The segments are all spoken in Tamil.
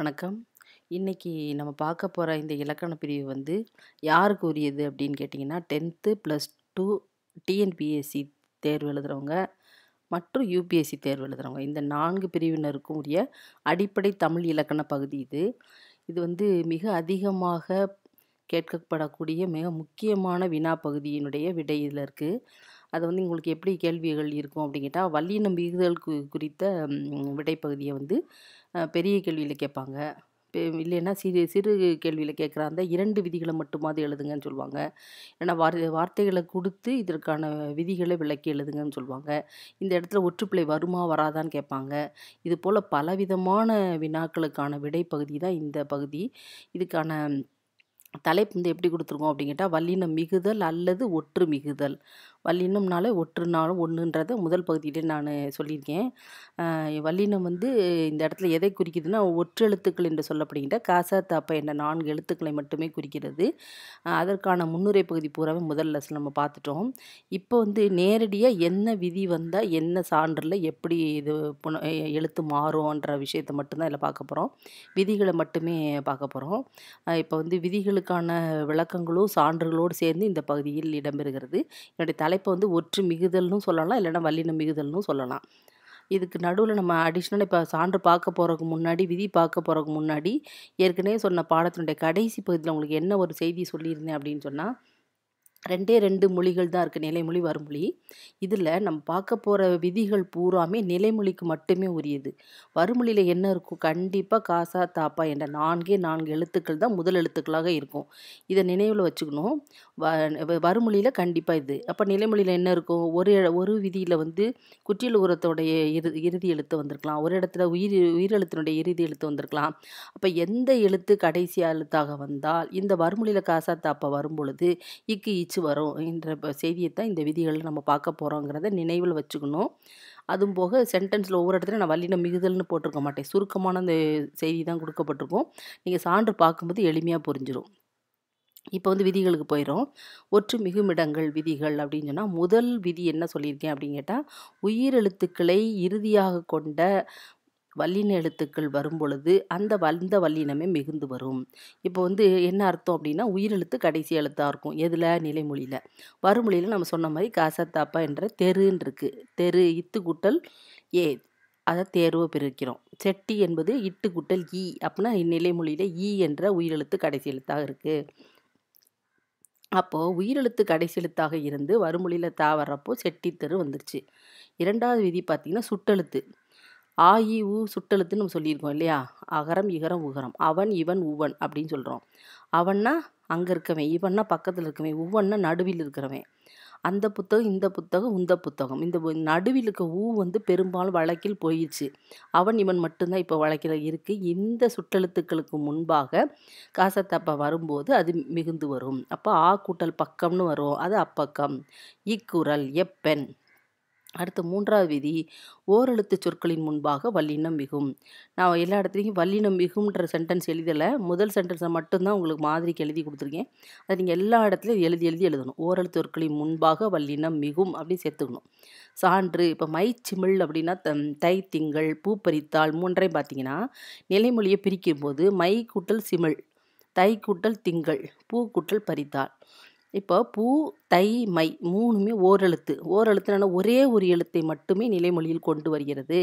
வணக்கம் இன்றைக்கி நம்ம பார்க்க போகிற இந்த இலக்கண பிரிவு வந்து யாருக்கு உரியது அப்படின்னு கேட்டிங்கன்னா டென்த்து ப்ளஸ் டூ டிஎன்பிஎஸ்சி தேர்வு எழுதுகிறவங்க மற்றும் யூபிஎஸ்சி தேர்வு எழுதுகிறவங்க இந்த நான்கு பிரிவினருக்கும் உரிய அடிப்படை தமிழ் இலக்கண பகுதி இது இது வந்து மிக அதிகமாக கேட்கப்படக்கூடிய மிக முக்கியமான வினா பகுதியினுடைய விடை இதில் இருக்குது அது வந்து உங்களுக்கு எப்படி கேள்விகள் இருக்கும் அப்படின்னு கேட்டால் வல்லினம் விகிதல் குறித்த விடைப்பகுதியை வந்து பெரிய கேள்வியில் கேட்பாங்க இல்லைன்னா சிறு சிறு கேள்வியில் கேட்குற அந்த இரண்டு விதிகளை மட்டுமாவது எழுதுங்கன்னு சொல்லுவாங்க ஏன்னா வார் வார்த்தைகளை கொடுத்து இதற்கான விதிகளை விளக்கி எழுதுங்கன்னு சொல்லுவாங்க இந்த இடத்துல ஒற்றுப்பிள்ளை வருமா வராதான்னு கேட்பாங்க இது போல் பலவிதமான வினாக்களுக்கான விடைப்பகுதி தான் இந்த பகுதி இதுக்கான தலைப்பு வந்து எப்படி கொடுத்துருக்கோம் அப்படின்னு கேட்டால் வல்லினம் மிகுதல் அல்லது ஒற்று மிகுதல் ஒற்று நாளும் ஒன்றுன்றதை முதல் பகுதியிலே நான் சொல்லியிருக்கேன் வல்லினம் வந்து இந்த இடத்துல எதை குறிக்குதுன்னா ஒற்று எழுத்துக்கள் என்று சொல்லப்படுகின்ற காசா தாப்பா என்ற நான்கு எழுத்துக்களை மட்டுமே குறிக்கிறது அதற்கான முன்னுரை பகுதி பூராவே முதல் லெசன் நம்ம பார்த்துட்டோம் இப்போ வந்து நேரடியாக என்ன விதி வந்தால் என்ன சான்றில் எப்படி இது எழுத்து மாறும்ன்ற விஷயத்தை மட்டும்தான் இதில் பார்க்க போகிறோம் விதிகளை மட்டுமே பார்க்க போகிறோம் இப்போ வந்து விதிகளுக்கான விளக்கங்களும் சான்றுகளோடு சேர்ந்து இந்த பகுதியில் இடம்பெறுகிறது என்னுடைய தலைப்பை வந்து ஒற்று மிகுதல்னு சொல்லலாம் இல்லைன்னா வல்லின மிகுதல்னு சொல்லலாம் இதுக்கு நடுவில் நம்ம அடிஷ்னலாக இப்போ சான்று பார்க்க போகிறதுக்கு முன்னாடி விதி பார்க்க போகிறதுக்கு முன்னாடி ஏற்கனவே சொன்ன பாடத்தினுடைய கடைசி பகுதியில் உங்களுக்கு என்ன ஒரு செய்தி சொல்லியிருந்தேன் அப்படின்னு சொன்னால் ரெண்டே ரெண்டு மொழிகள் தான் இருக்குது நிலைமொழி வறுமொழி இதில் நம்ம பார்க்க போகிற விதிகள் பூராமே நிலைமொழிக்கு மட்டுமே உரியது வறுமொழியில் என்ன இருக்கும் கண்டிப்பாக காசா தாப்பா என்ற நான்கே நான்கு எழுத்துக்கள் தான் முதல் எழுத்துக்களாக இருக்கும் இதை நினைவில் வச்சுக்கணும் வ வறுமொழியில் கண்டிப்பாக இது அப்போ நிலைமொழியில் என்ன இருக்கும் ஒரு ஒரு விதியில் வந்து குற்றியல் உரத்தோடைய இறு இறுதி எழுத்து வந்திருக்கலாம் ஒரு இடத்துல உயிர் உயிரெழுத்தினுடைய இறுதி எழுத்து வந்திருக்கலாம் அப்போ எந்த எழுத்து கடைசி எழுத்தாக வந்தால் இந்த வறுமொழியில் காசா தாப்பா வரும்பொழுது இக்கு இச்சு வரும் என்ற செய்தியை தான் இந்த விதிகளை நம்ம பார்க்க போகிறோங்கிறத நினைவில் வச்சுக்கணும் அதுவும் போக சென்டென்ஸில் ஒவ்வொரு இடத்துல நான் வல்லின மிகுதல்னு போட்டிருக்க மாட்டேன் சுருக்கமான அந்த செய்தி தான் கொடுக்கப்பட்டிருக்கும் நீங்கள் சான்று பார்க்கும்போது எளிமையாக புரிஞ்சிடும் இப்போ வந்து விதிகளுக்கு போயிடும் ஒற்று மிகுமிடங்கள் விதிகள் அப்படின்னு சொன்னால் முதல் விதி என்ன சொல்லியிருக்கேன் அப்படின்னு கேட்டால் உயிரெழுத்துக்களை இறுதியாக கொண்ட வல்லின எழுத்துக்கள் வரும் பொழுது அந்த வந்த வல்லினமே மிகுந்து வரும் இப்போ வந்து என்ன அர்த்தம் அப்படின்னா உயிரெழுத்து கடைசி எழுத்தாக இருக்கும் எதில் நிலைமொழியில் வறுமொழியில் நம்ம சொன்ன மாதிரி காசத்தாப்பா என்ற தெருன்னு இருக்குது தெரு இத்து கூட்டல் ஏ அதை தேர்வை பிரிக்கிறோம் செட்டி என்பது இட்டு கூட்டல் ஈ அப்படின்னா மொழியில் ஈ என்ற உயிரெழுத்து கடைசி எழுத்தாக இருக்குது அப்போது உயிரெழுத்து கடைசி எழுத்தாக இருந்து வறுமொழியில் தா வர்றப்போ செட்டித்தெரு வந்துருச்சு இரண்டாவது விதி பார்த்திங்கன்னா சுட்டெழுத்து ஆ இ உ சுட்டெழுத்துன்னு நம்ம சொல்லியிருக்கோம் இல்லையா அகரம் இகரம் உகரம் அவன் இவன் உவன் அப்படின்னு சொல்கிறோம் அவன்னா அங்கே இருக்கவன் இவன்னா பக்கத்தில் இருக்கவன் உவன்னா நடுவில் இருக்கிறவன் அந்த புத்தகம் இந்த புத்தகம் இந்த புத்தகம் இந்த நடுவில் இருக்க ஊ வந்து பெரும்பாலும் வழக்கில் போயிடுச்சு அவன் இவன் மட்டும்தான் இப்போ வழக்கில் இருக்குது இந்த சுற்றெழுத்துக்களுக்கு முன்பாக காசத்தப்ப வரும்போது அது மிகுந்து வரும் அப்போ ஆ கூட்டல் பக்கம்னு வரும் அது அப்பக்கம் இக்குரல் எப்பெண் அடுத்து மூன்றாவது விதி ஓரெழுத்து சொற்களின் முன்பாக வல்லினம் மிகும் நான் எல்லா இடத்துலையும் வல்லினம் மிகும்ன்ற சென்டென்ஸ் எழுதலை முதல் சென்டென்ஸை மட்டும்தான் உங்களுக்கு மாதிரிக்கு எழுதி கொடுத்துருக்கேன் அதை நீங்கள் எல்லா இடத்துலையும் எழுதி எழுதி எழுதணும் ஓரெழுத்து சொற்களின் முன்பாக வல்லினம் மிகும் அப்படின்னு சேர்த்துக்கணும் சான்று இப்போ மைச்சிமிழ் அப்படின்னா த தை திங்கள் பூ பறித்தால் மூன்றையும் பார்த்தீங்கன்னா நிலைமொழியை பிரிக்கும் போது மை கூட்டல் சிமிழ் தை கூட்டல் திங்கள் பூ கூட்டல் பறித்தாள் இப்போ பூ தை மை மூணுமே ஓரெழுத்து ஓரெழுத்துனா ஒரே ஒரு எழுத்தை மட்டுமே நிலைமொழியில் கொண்டு வருகிறது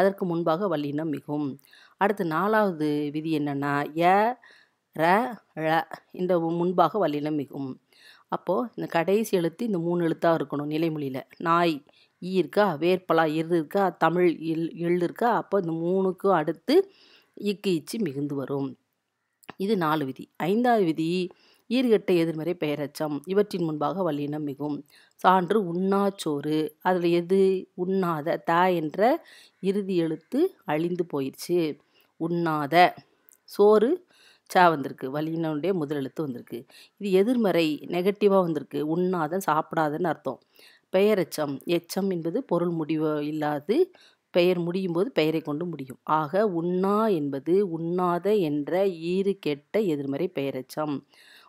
அதற்கு முன்பாக வல்லினம் மிகும் அடுத்து நாலாவது விதி என்னென்னா ய ர ழ இந்த முன்பாக வல்லினம் மிகும் அப்போது இந்த கடைசி எழுத்து இந்த மூணு எழுத்தாக இருக்கணும் நிலைமொழியில் நாய் ஈ இருக்கா வேர்பலா இரு இருக்கா தமிழ் எல் எள் இருக்கா அப்போ இந்த மூணுக்கும் அடுத்து இக்கு இச்சு மிகுந்து வரும் இது நாலு விதி ஐந்தாவது விதி ஈர்கட்டை எதிர்மறை பெயரச்சம் இவற்றின் முன்பாக வல்லினம் மிகும் சான்று உண்ணாச்சோறு அதில் எது உண்ணாத த என்ற இறுதி எழுத்து அழிந்து போயிடுச்சு உண்ணாத சோறு சா வந்திருக்கு வலியினுடைய முதல் எழுத்து வந்திருக்கு இது எதிர்மறை நெகட்டிவாக வந்திருக்கு உண்ணாத சாப்பிடாதன்னு அர்த்தம் பெயரச்சம் எச்சம் என்பது பொருள் முடிவு இல்லாது பெயர் முடியும் போது பெயரை கொண்டு முடியும் ஆக உண்ணா என்பது உண்ணாத என்ற ஈறு கெட்ட எதிர்மறை பெயரச்சம்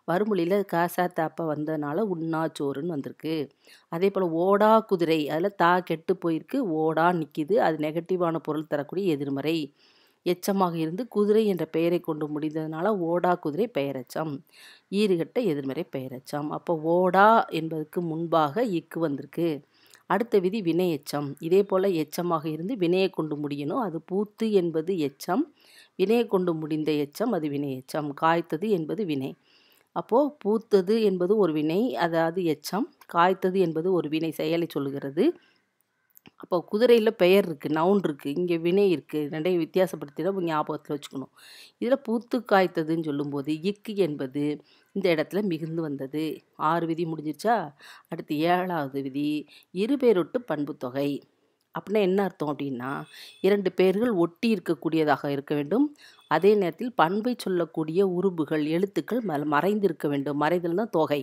வருமொழியில் காசாத்த அப்பா வந்ததுனால உண்ணா சோறுன்னு வந்திருக்கு அதே போல் ஓடா குதிரை அதில் தா கெட்டு போயிருக்கு ஓடா நிற்கிது அது நெகட்டிவான பொருள் தரக்கூடிய எதிர்மறை எச்சமாக இருந்து குதிரை என்ற பெயரை கொண்டு முடிந்ததுனால ஓடா குதிரை பெயரச்சம் ஈறுகட்ட எதிர்மறை பெயரச்சம் அப்போ ஓடா என்பதற்கு முன்பாக இக்கு வந்திருக்கு அடுத்த விதி வினை எச்சம் இதே போல் எச்சமாக இருந்து வினையை கொண்டு முடியணும் அது பூத்து என்பது எச்சம் வினையை கொண்டு முடிந்த எச்சம் அது வினை எச்சம் காய்த்தது என்பது வினை அப்போது பூத்தது என்பது ஒரு வினை அதாவது எச்சம் காய்த்தது என்பது ஒரு வினை செயலை சொல்கிறது அப்போ குதிரையில் பெயர் இருக்குது நவுன் இருக்குது இங்கே வினை இருக்குது ரெண்டையும் வித்தியாசப்படுத்தினா தான் ஞாபகத்தில் வச்சுக்கணும் இதில் பூத்து காய்த்ததுன்னு சொல்லும்போது இக்கு என்பது இந்த இடத்துல மிகுந்து வந்தது ஆறு விதி முடிஞ்சிருச்சா அடுத்து ஏழாவது விதி இருபேரொட்டு பண்புத்தொகை அப்படின்னா என்ன அர்த்தம் அப்படின்னா இரண்டு பெயர்கள் ஒட்டி இருக்கக்கூடியதாக இருக்க வேண்டும் அதே நேரத்தில் பண்பை சொல்லக்கூடிய உருபுகள் எழுத்துக்கள் ம மறைந்திருக்க வேண்டும் மறைதல்னா தொகை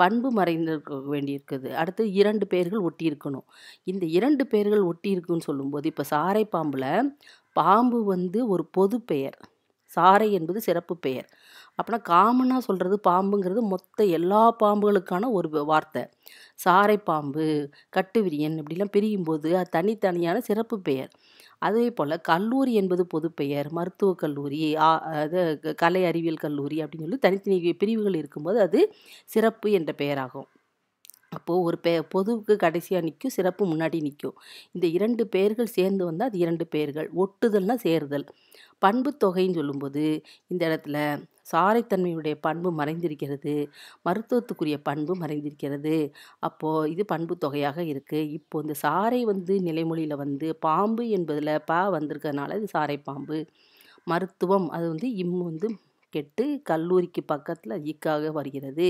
பண்பு மறைந்திருக்க வேண்டியிருக்குது அடுத்து இரண்டு பெயர்கள் ஒட்டி இருக்கணும் இந்த இரண்டு பெயர்கள் ஒட்டி இருக்குன்னு சொல்லும்போது இப்போ சாரை பாம்பில் பாம்பு வந்து ஒரு பொது பெயர் சாரை என்பது சிறப்பு பெயர் அப்படின்னா காமனாக சொல்கிறது பாம்புங்கிறது மொத்த எல்லா பாம்புகளுக்கான ஒரு வார்த்தை சாறை பாம்பு கட்டுவிரியன் இப்படிலாம் பிரியும் போது அது தனித்தனியான சிறப்பு பெயர் அதே போல் கல்லூரி என்பது பொதுப்பெயர் மருத்துவக் கல்லூரி அது கலை அறிவியல் கல்லூரி அப்படின்னு சொல்லி தனித்தனி பிரிவுகள் இருக்கும்போது அது சிறப்பு என்ற பெயராகும் அப்போது ஒரு பெ பொதுவுக்கு கடைசியாக நிற்கும் சிறப்பு முன்னாடி நிற்கும் இந்த இரண்டு பெயர்கள் சேர்ந்து வந்தால் அது இரண்டு பெயர்கள் ஒட்டுதல்னால் சேருதல் பண்பு தொகைன்னு சொல்லும்போது இந்த இடத்துல சாரைத்தன்மையுடைய பண்பு மறைந்திருக்கிறது மருத்துவத்துக்குரிய பண்பு மறைந்திருக்கிறது அப்போது இது பண்பு தொகையாக இருக்குது இப்போது இந்த சாரை வந்து நிலைமொழியில் வந்து பாம்பு என்பதில் பா வந்திருக்கிறதுனால இது சாரை பாம்பு மருத்துவம் அது வந்து இம் வந்து கெட்டு கல்லூரிக்கு பக்கத்தில் ஈக்காக வருகிறது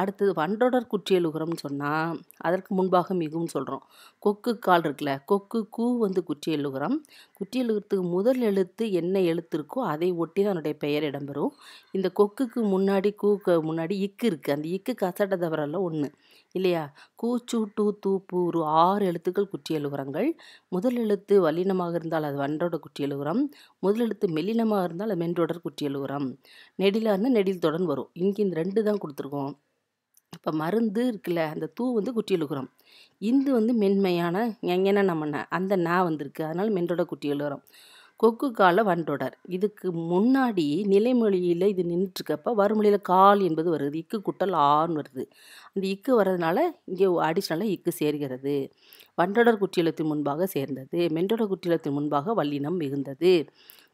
அடுத்தது குற்றியல் குற்றியலுகரம்னு சொன்னால் அதற்கு முன்பாக மிகவும் சொல்கிறோம் கொக்கு கால் இருக்குல்ல கொக்கு கூ வந்து குற்றியலுகரம் குற்றியலுகரத்துக்கு முதல் எழுத்து என்ன எழுத்து இருக்கோ அதை ஒட்டி தான் அதனுடைய பெயர் இடம்பெறும் இந்த கொக்குக்கு முன்னாடி கூக்கு முன்னாடி இக்கு இருக்குது அந்த இக்கு கசட்ட தவறெல்லாம் ஒன்று இல்லையா கூச்சு டூ தூப்பு ஒரு ஆறு எழுத்துக்கள் குற்றி எழுகுறங்கள் முதல் எழுத்து வல்லினமாக இருந்தால் அது வன்றோட குற்றி எழுகுறம் முதல் எழுத்து மெல்லினமாக இருந்தால் அது மென்றோடர் குற்றி எழுகுறம் நெடிலாக இருந்தால் நெடில் தொடர்ந்து வரும் இங்கே இந்த ரெண்டு தான் கொடுத்துருக்கோம் இப்போ மருந்து இருக்குல்ல அந்த தூ வந்து குட்டி எழுகுறோம் இந்து வந்து மென்மையான எங்கேன்னா நம்ம அந்த நா வந்திருக்கு அதனால் மென்றோட குட்டி எழுகிறோம் கொக்கு கால வண்டொடர் இதுக்கு முன்னாடி நிலைமொழியில் இது நின்றுட்டுருக்கப்ப வறுமொழியில் கால் என்பது வருது இக்கு குட்டல் ஆன்னு வருது அந்த இக்கு வர்றதுனால இங்கே அடிஷ்னலாக இக்கு சேர்கிறது வண்டொடர் குற்றியலத்தின் முன்பாக சேர்ந்தது மெண்டொடர் குற்றியலத்தின் முன்பாக வல்லினம் மிகுந்தது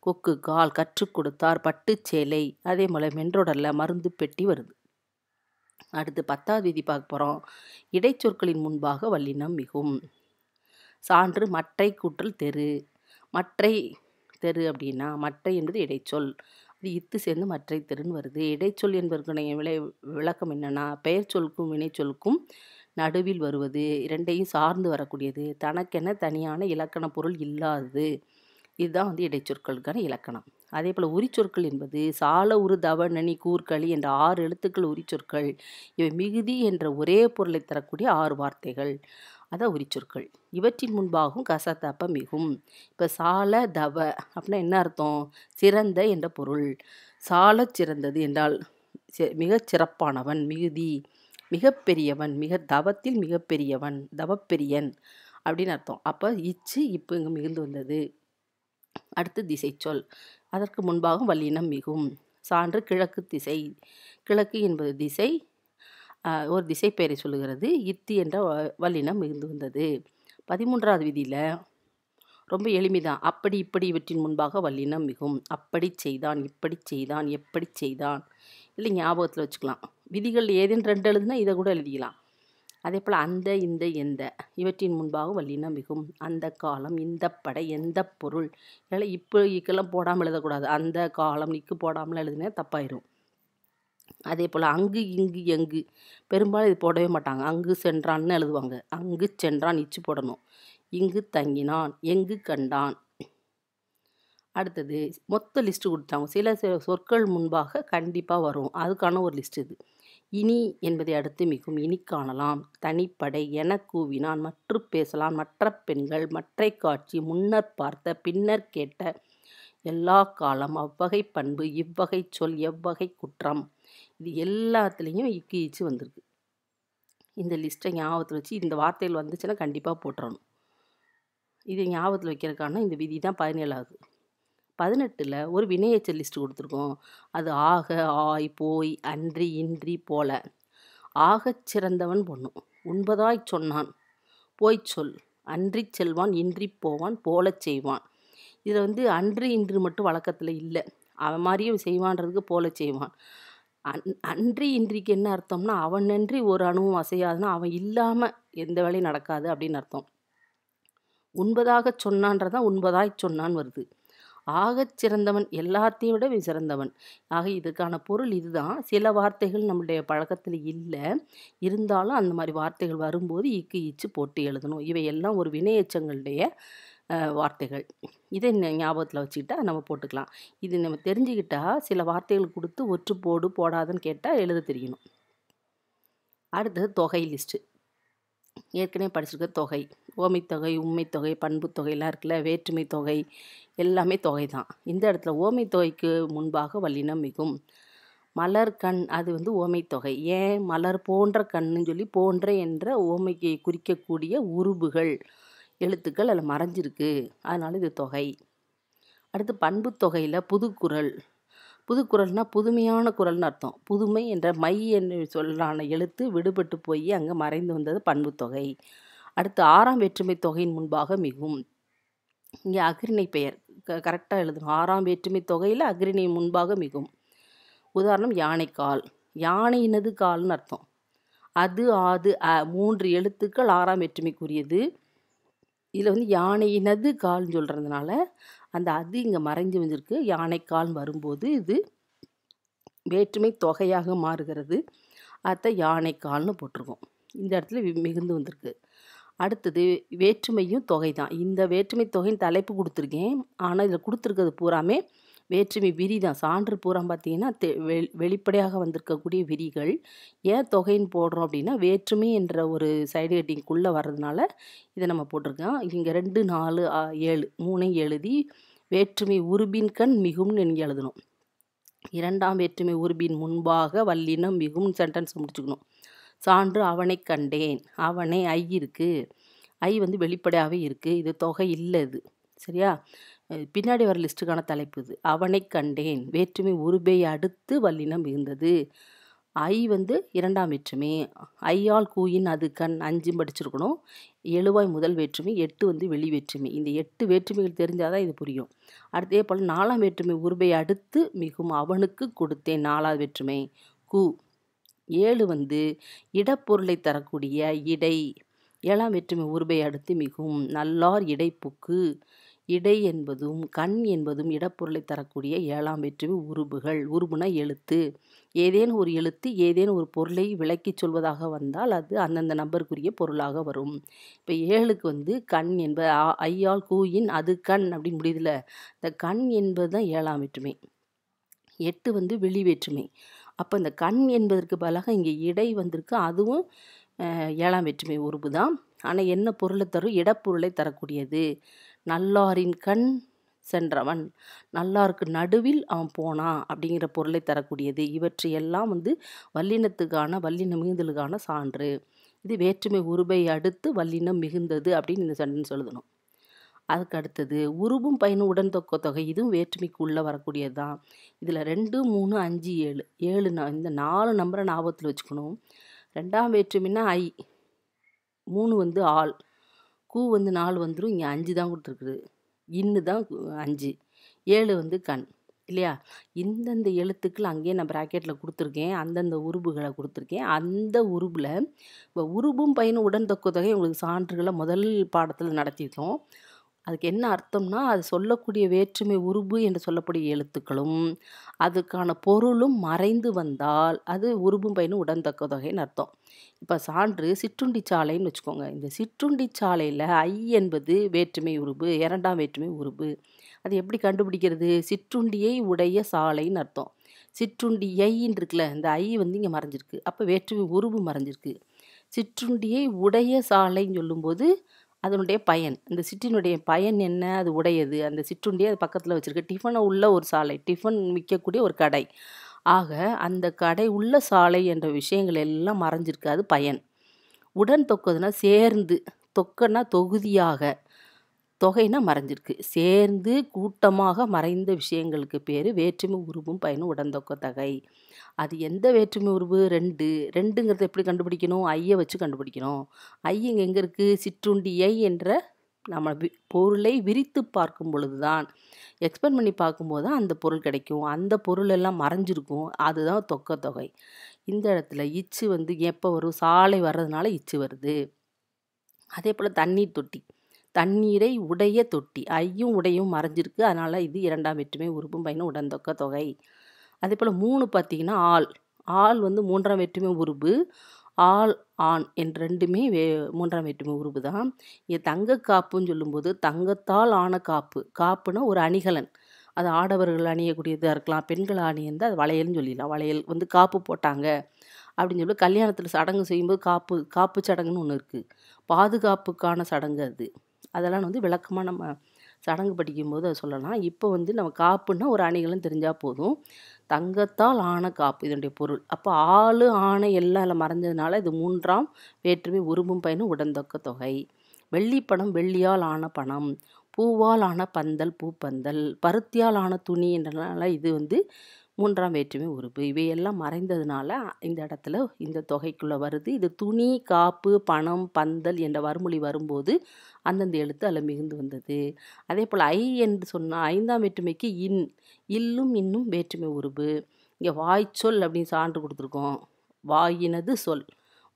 கொக்கு கால் கற்றுக் கொடுத்தார் பட்டு சேலை அதே போல் மென்றொடரில் மருந்து பெட்டி வருது அடுத்து பத்தாவது விதி பார்க்க போகிறோம் இடைச்சொற்களின் முன்பாக வல்லினம் மிகும் சான்று மற்றை கூற்றல் தெரு மற்றை தெரு அப்படின்னா மற்றை என்பது இடைச்சொல் அது இத்து சேர்ந்து மற்றை தெருன்னு வருது இடைச்சொல் என்பதற்குடைய விளை விளக்கம் என்னென்னா பெயர் சொல்க்கும் வினைச்சொல்க்கும் நடுவில் வருவது இரண்டையும் சார்ந்து வரக்கூடியது தனக்கென தனியான இலக்கண பொருள் இல்லாதது இதுதான் வந்து இடைச்சொற்களுக்கான இலக்கணம் அதே போல் உரிச்சொற்கள் என்பது சால உரு தவணனி கூர்க்களி என்ற ஆறு எழுத்துக்கள் உரிச்சொற்கள் இவை மிகுதி என்ற ஒரே பொருளை தரக்கூடிய ஆறு வார்த்தைகள் அதான் உரிச்சொற்கள் இவற்றின் முன்பாகவும் கசத்தப்ப மிகும் இப்போ சால தவ அப்படின்னா என்ன அர்த்தம் சிறந்த என்ற பொருள் சால சிறந்தது என்றால் மிகச் சிறப்பானவன் மிகுதி மிகப்பெரியவன் மிக தவத்தில் மிகப்பெரியவன் தவப்பெரியன் அப்படின்னு அர்த்தம் அப்போ இச்சு இப்போ இங்கே மிகுந்து வந்தது அடுத்து திசை சொல் அதற்கு முன்பாகவும் வல்லினம் மிகும் சான்று கிழக்கு திசை கிழக்கு என்பது திசை ஒரு திசை பெயரை சொல்லுகிறது இத்தி என்ற வல்லினம் மிகுந்து வந்தது பதிமூன்றாவது விதியில் ரொம்ப எளிமைதான் அப்படி இப்படி இவற்றின் முன்பாக வல்லினம் மிகும் அப்படி செய்தான் இப்படி செய்தான் எப்படி செய்தான் இல்லை ஞாபகத்தில் வச்சுக்கலாம் விதிகள் ஏதேன்னு ரெண்டு எழுதுனா இதை கூட எழுதிக்கலாம் அதே போல் அந்த இந்த எந்த இவற்றின் முன்பாக வல்லினம் மிகும் அந்த காலம் இந்த படை எந்த பொருள் இல்லை இப்போ இக்கெல்லாம் போடாமல் எழுதக்கூடாது அந்த காலம் இக்கு போடாமல் எழுதுனா தப்பாயிரும் அதே போல் அங்கு இங்கு எங்கு பெரும்பாலும் இது போடவே மாட்டாங்க அங்கு சென்றான்னு எழுதுவாங்க அங்கு சென்றான் இச்சு போடணும் இங்கு தங்கினான் எங்கு கண்டான் அடுத்தது மொத்த லிஸ்ட்டு கொடுத்தாங்க சில சில சொற்கள் முன்பாக கண்டிப்பாக வரும் அதுக்கான ஒரு லிஸ்ட் இது இனி என்பதை அடுத்து மிகவும் இனி காணலாம் தனிப்படை என கூவினான் மற்ற பேசலாம் மற்ற பெண்கள் மற்றை காட்சி முன்னர் பார்த்த பின்னர் கேட்ட எல்லா காலம் அவ்வகை பண்பு இவ்வகை சொல் எவ்வகை குற்றம் இது எல்லாத்துலேயும் இக்கு இச்சு வந்திருக்கு இந்த லிஸ்ட்டை ஞாபகத்தில் வச்சு இந்த வார்த்தைகள் வந்துச்சுன்னா கண்டிப்பாக போட்டுறணும் இதை ஞாபகத்தில் வைக்கிறதுக்கான இந்த விதி தான் பதினேழாவது பதினெட்டில் ஒரு வினையச்ச லிஸ்ட் கொடுத்துருக்கோம் அது ஆக ஆய் போய் அன்றி இன்றி போல ஆகச் சிறந்தவன் பொண்ணும் உண்பதாய் சொன்னான் போய் சொல் அன்றி செல்வான் இன்றி போவான் போலச் செய்வான் இதில் வந்து அன்று இன்று மட்டும் வழக்கத்தில் இல்லை அவன் மாதிரியும் செய்வான்றதுக்கு போல செய்வான் அன் அன்றி இன்றிக்கு என்ன அர்த்தம்னா அவன் நன்றி ஒரு அணுவும் அசையாதுன்னா அவன் இல்லாமல் எந்த வேலையும் நடக்காது அப்படின்னு அர்த்தம் உண்பதாக சொன்னான்றதான் உண்பதாய் சொன்னான் வருது ஆகச் சிறந்தவன் எல்லாத்தையும் விட சிறந்தவன் ஆக இதுக்கான பொருள் இதுதான் சில வார்த்தைகள் நம்முடைய பழக்கத்தில் இல்லை இருந்தாலும் அந்த மாதிரி வார்த்தைகள் வரும்போது இக்கு இச்சு போட்டு எழுதணும் இவை எல்லாம் ஒரு வினையச்சங்களுடைய வார்த்தைகள் இதை ஞாபகத்தில் வச்சுக்கிட்டா நம்ம போட்டுக்கலாம் இது நம்ம தெரிஞ்சுக்கிட்டால் சில வார்த்தைகள் கொடுத்து ஒற்று போடு போடாதுன்னு கேட்டால் எழுத தெரியணும் அடுத்தது தொகை லிஸ்ட்டு ஏற்கனவே படிச்சிருக்க தொகை ஓமைத்தொகை உண்மைத்தொகை பண்புத்தொகைலாம் இருக்குல்ல வேற்றுமை தொகை எல்லாமே தொகை தான் இந்த இடத்துல ஓமை தொகைக்கு முன்பாக வல்லினம் மிகும் மலர் கண் அது வந்து ஓமைத்தொகை ஏன் மலர் போன்ற கண்ணுன்னு சொல்லி போன்ற என்ற ஓமைக்கு குறிக்கக்கூடிய உருபுகள் எழுத்துக்கள் அதில் மறைஞ்சிருக்கு அதனால் இது தொகை அடுத்து பண்பு தொகையில் புதுக்குரல் புதுக்குரல்னால் புதுமையான குரல்னு அர்த்தம் புதுமை என்ற மை என்று சொல்லான எழுத்து விடுபட்டு போய் அங்கே மறைந்து வந்தது தொகை அடுத்து ஆறாம் வேற்றுமை தொகையின் முன்பாக மிகும் இங்கே அகிரிணை பெயர் க கரெக்டாக எழுதணும் ஆறாம் வேற்றுமை தொகையில் அகிரிணை முன்பாக மிகும் உதாரணம் யானைக்கால் யானையினது கால்னு அர்த்தம் அது ஆது மூன்று எழுத்துக்கள் ஆறாம் வேற்றுமைக்குரியது இதில் வந்து யானையினது கால்னு சொல்கிறதுனால அந்த அது இங்கே மறைஞ்சு வந்திருக்கு யானைக்கால்னு வரும்போது இது வேற்றுமை தொகையாக மாறுகிறது அதை யானைக்கால்னு போட்டிருக்கோம் இந்த இடத்துல மிகுந்து வந்திருக்கு அடுத்தது வேற்றுமையும் தொகை தான் இந்த வேற்றுமை தொகையின் தலைப்பு கொடுத்துருக்கேன் ஆனால் இதில் கொடுத்துருக்கிறது பூராமே வேற்றுமை விரி தான் சான்று பூரா பார்த்தீங்கன்னா வெ வெளிப்படையாக வந்திருக்கக்கூடிய விரிகள் ஏன் தொகைன்னு போடுறோம் அப்படின்னா வேற்றுமை என்ற ஒரு சைடு ஹெட்டிங்குள்ளே வர்றதுனால இதை நம்ம போட்டிருக்கோம் இங்கே ரெண்டு நாலு ஏழு மூணை எழுதி வேற்றுமை உருபின் கண் மிகவும் நீங்கள் எழுதணும் இரண்டாம் வேற்றுமை உருபின் முன்பாக வல்லினம் மிகவும் சென்டென்ஸ் முடிச்சுக்கணும் சான்று அவனை கண்டேன் அவனை ஐ இருக்குது ஐ வந்து வெளிப்படையாகவே இருக்குது இது தொகை இல்லை இது சரியா பின்னாடி வர லிஸ்ட்டுக்கான தலைப்பு இது அவனை கண்டேன் வேற்றுமை உருபை அடுத்து வல்லினம் இருந்தது ஐ வந்து இரண்டாம் வேற்றுமை ஐயால் கூயின் அது கண் அஞ்சும் படிச்சிருக்கணும் எழுவாய் முதல் வேற்றுமை எட்டு வந்து வெளி வேற்றுமை இந்த எட்டு வேற்றுமைகள் தெரிஞ்சால் தான் இது புரியும் அடுத்தே போல் நாலாம் வேற்றுமை உருபை அடுத்து மிகும் அவனுக்கு கொடுத்தேன் நாலாவது வேற்றுமை கு ஏழு வந்து இடப்பொருளை தரக்கூடிய இடை ஏழாம் வேற்றுமை உருபை அடுத்து மிகவும் நல்லார் இடைப்புக்கு இடை என்பதும் கண் என்பதும் இடப்பொருளை தரக்கூடிய ஏழாம் வெற்றி உருபுகள் உருபுனா எழுத்து ஏதேனும் ஒரு எழுத்து ஏதேனும் ஒரு பொருளை விளக்கி சொல்வதாக வந்தால் அது அந்தந்த நம்பருக்குரிய பொருளாக வரும் இப்போ ஏழுக்கு வந்து கண் என்ப ஐயால் கூயின் அது கண் அப்படின்னு முடியுதுல இந்த கண் என்பது தான் ஏழாம் வெற்றுமை எட்டு வந்து வெளி வெற்றுமை அப்போ இந்த கண் என்பதற்கு பதிலாக இங்கே இடை வந்திருக்கு அதுவும் ஏழாம் வெற்றுமை உறுப்பு தான் ஆனால் என்ன பொருளை தரும் இடப்பொருளை தரக்கூடியது நல்லாரின் கண் சென்றவன் நல்லாருக்கு நடுவில் அவன் போனான் அப்படிங்கிற பொருளை தரக்கூடியது இவற்றையெல்லாம் வந்து வல்லினத்துக்கான வல்லின மிகுந்தலுக்கான சான்று இது வேற்றுமை உருவை அடுத்து வல்லினம் மிகுந்தது அப்படின்னு இந்த சென்டென்ஸ் சொல்லுதணும் அதுக்கு அடுத்தது உருவும் பயனும் உடன் தொக்க தொகை இதுவும் வேற்றுமைக்கு உள்ளே வரக்கூடியது தான் இதில் ரெண்டு மூணு அஞ்சு ஏழு ஏழு இந்த நாலு நம்பரை ஞாபகத்தில் வச்சுக்கணும் ரெண்டாம் வேற்றுமைன்னா ஐ மூணு வந்து ஆள் கூ வந்து நாலு வந்துடும் இங்கே அஞ்சு தான் கொடுத்துருக்குது இன்னு தான் அஞ்சு ஏழு வந்து கண் இல்லையா இந்தந்த எழுத்துக்கள் அங்கேயே நான் ப்ராக்கெட்டில் கொடுத்துருக்கேன் அந்தந்த உருபுகளை கொடுத்துருக்கேன் அந்த உருபில் இப்போ உருபும் பையனும் உடன்தக்க தொகை உங்களுக்கு சான்றுகளை முதல் பாடத்தில் நடத்திட்டோம் அதுக்கு என்ன அர்த்தம்னா அது சொல்லக்கூடிய வேற்றுமை உருபு என்று சொல்லக்கூடிய எழுத்துக்களும் அதுக்கான பொருளும் மறைந்து வந்தால் அது உருபும் பயனும் உடன்தக்கதொகைன்னு அர்த்தம் இப்போ சான்று சிற்றுண்டி சாலைன்னு வச்சுக்கோங்க இந்த சிற்றுண்டி சாலையில் ஐ என்பது வேற்றுமை உருபு இரண்டாம் வேற்றுமை உருபு அது எப்படி கண்டுபிடிக்கிறது சிற்றுண்டியை உடைய சாலைன்னு அர்த்தம் சிற்றுண்டி ஐன்னு இருக்குல்ல இந்த ஐ வந்து இங்கே மறைஞ்சிருக்கு அப்போ வேற்றுமை உருபு மறைஞ்சிருக்கு சிற்றுண்டியை உடைய சாலைன்னு சொல்லும்போது அதனுடைய பயன் இந்த சிட்டினுடைய பயன் என்ன அது உடையது அந்த சிற்றுண்டியை அது பக்கத்தில் வச்சுருக்க டிஃபனை உள்ள ஒரு சாலை டிஃபன் விற்கக்கூடிய ஒரு கடை ஆக அந்த கடை உள்ள சாலை என்ற விஷயங்கள் எல்லாம் மறைஞ்சிருக்கு அது பயன் உடன் தொக்குதுன்னா சேர்ந்து தொக்கன்னா தொகுதியாக தொகைனா மறைஞ்சிருக்கு சேர்ந்து கூட்டமாக மறைந்த விஷயங்களுக்கு பேர் வேற்றுமை உருவும் பயனும் உடன்தொக்க தகை அது எந்த வேற்றுமை உருவு ரெண்டு ரெண்டுங்கிறத எப்படி கண்டுபிடிக்கணும் ஐயை வச்சு கண்டுபிடிக்கணும் ஐ இங்கே எங்கே இருக்குது சிற்றுண்டி ஐ என்ற நம்ம பொருளை விரித்து பார்க்கும் பொழுது தான் எக்ஸ்பெண்ட் பண்ணி பார்க்கும்போது தான் அந்த பொருள் கிடைக்கும் அந்த பொருள் எல்லாம் மறைஞ்சிருக்கும் அதுதான் தொக்கத்தொகை தொகை இந்த இடத்துல இச்சு வந்து எப்போ வரும் சாலை வர்றதுனால இச்சு வருது அதே போல் தண்ணீர் தொட்டி தண்ணீரை உடைய தொட்டி ஐயும் உடையும் மறைஞ்சிருக்கு அதனால் இது இரண்டாம் வெற்றுமை உருப்பும் பையனும் உடன் தொகை அதே போல் மூணு பார்த்திங்கன்னா ஆள் ஆள் வந்து மூன்றாம் வேற்றுமை உருபு ஆள் ஆண் என்ற ரெண்டுமே வே மூன்றாம் வேற்றுமை உருவு தான் இங்கே தங்க காப்புன்னு சொல்லும்போது தங்கத்தால் ஆன காப்பு காப்புனா ஒரு அணிகலன் அது ஆடவர்கள் அணியக்கூடியதாக இருக்கலாம் பெண்கள் அணியிருந்து அது வளையல்னு சொல்லிடலாம் வளையல் வந்து காப்பு போட்டாங்க அப்படின்னு சொல்லி கல்யாணத்தில் சடங்கு செய்யும்போது காப்பு காப்பு சடங்குன்னு ஒன்று இருக்குது பாதுகாப்புக்கான சடங்கு அது அதெல்லாம் வந்து விளக்கமாக நம்ம சடங்கு படிக்கும்போது அதை சொல்லலாம் இப்போ வந்து நம்ம காப்புன்னா ஒரு அணிகலன் தெரிஞ்சால் போதும் தங்கத்தால் ஆன காப்பு இதனுடைய பொருள் அப்போ ஆள் ஆணை எல்லாம் அதில் மறைஞ்சதுனால இது மூன்றாம் வேற்றுமை உரும்பும் பயனும் உடந்தொக்க தொகை வெள்ளிப்பணம் வெள்ளியால் ஆன பணம் பூவால் ஆன பந்தல் பூப்பந்தல் பருத்தியால் ஆன துணி என்றனால இது வந்து மூன்றாம் வேற்றுமை உறுப்பு இவையெல்லாம் மறைந்ததுனால இந்த இடத்துல இந்த தொகைக்குள்ளே வருது இது துணி காப்பு பணம் பந்தல் என்ற வறுமொழி வரும்போது அந்தந்த எழுத்து அதில் மிகுந்து வந்தது அதே போல் ஐ என்று சொன்னால் ஐந்தாம் வேற்றுமைக்கு இன் இல்லும் இன்னும் வேற்றுமை உருவு இங்கே வாய் சொல் அப்படின்னு சான்று கொடுத்துருக்கோம் வாயினது சொல்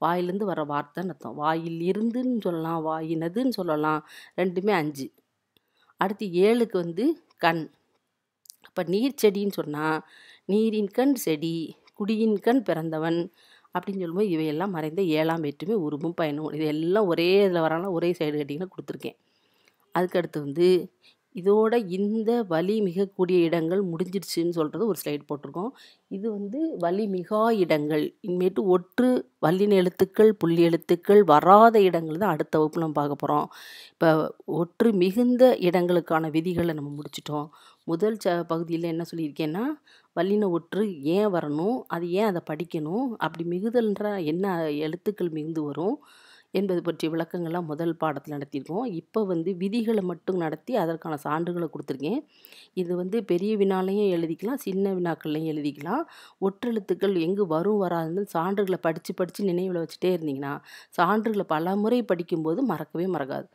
வாயிலிருந்து வர வார்த்தைன்னு அர்த்தம் வாயில் இருந்துன்னு சொல்லலாம் வாயினதுன்னு சொல்லலாம் ரெண்டுமே அஞ்சு அடுத்து ஏழுக்கு வந்து கண் அப்போ நீர் செடின்னு சொன்னால் நீரின்கண் செடி குடியின்கண் பிறந்தவன் அப்படின்னு சொல்லும்போது இவையெல்லாம் மறைந்த ஏழாம் வேற்றுமை உருவும் பயணம் இது எல்லாம் ஒரே இதில் வரலாம் ஒரே சைடு கட்டிங்கன்னா கொடுத்துருக்கேன் அதுக்கடுத்து வந்து இதோட இந்த வலி மிகக்கூடிய இடங்கள் முடிஞ்சிடுச்சுன்னு சொல்கிறது ஒரு ஸ்லைட் போட்டிருக்கோம் இது வந்து வலி மிகா இடங்கள் இனிமேட்டு ஒற்று வல்லின எழுத்துக்கள் புள்ளி எழுத்துக்கள் வராத இடங்கள் தான் அடுத்த வகுப்பு நம்ம பார்க்க போகிறோம் இப்போ ஒற்று மிகுந்த இடங்களுக்கான விதிகளை நம்ம முடிச்சிட்டோம் முதல் ச பகுதியில் என்ன சொல்லியிருக்கேன்னா வல்லின ஒற்று ஏன் வரணும் அது ஏன் அதை படிக்கணும் அப்படி மிகுதல்ன்ற என்ன எழுத்துக்கள் மிகுந்து வரும் என்பது பற்றிய விளக்கங்கள்லாம் முதல் பாடத்தில் நடத்தியிருக்கோம் இப்போ வந்து விதிகளை மட்டும் நடத்தி அதற்கான சான்றுகளை கொடுத்துருக்கேன் இது வந்து பெரிய வினாலையும் எழுதிக்கலாம் சின்ன வினாக்கள்லையும் எழுதிக்கலாம் ஒற்றெழுத்துக்கள் எங்கு வரும் வராதுன்னு சான்றுகளை படித்து படித்து நினைவில் வச்சுட்டே இருந்தீங்கன்னா சான்றுகளை பல முறை படிக்கும்போது மறக்கவே மறக்காது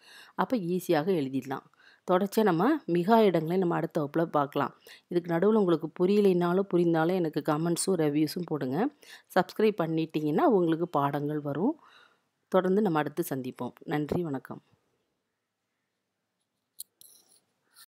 அப்போ ஈஸியாக எழுதிடலாம் தொடர்ச்சியாக நம்ம மிகா இடங்களை நம்ம அடுத்த வகுப்பில் பார்க்கலாம் இதுக்கு நடுவில் உங்களுக்கு புரியலைனாலும் புரிந்தாலும் எனக்கு கமெண்ட்ஸும் ரெவ்யூஸும் போடுங்க சப்ஸ்கிரைப் பண்ணிட்டீங்கன்னா உங்களுக்கு பாடங்கள் வரும் தொடர்ந்து நம்ம அடுத்து சந்திப்போம் நன்றி வணக்கம்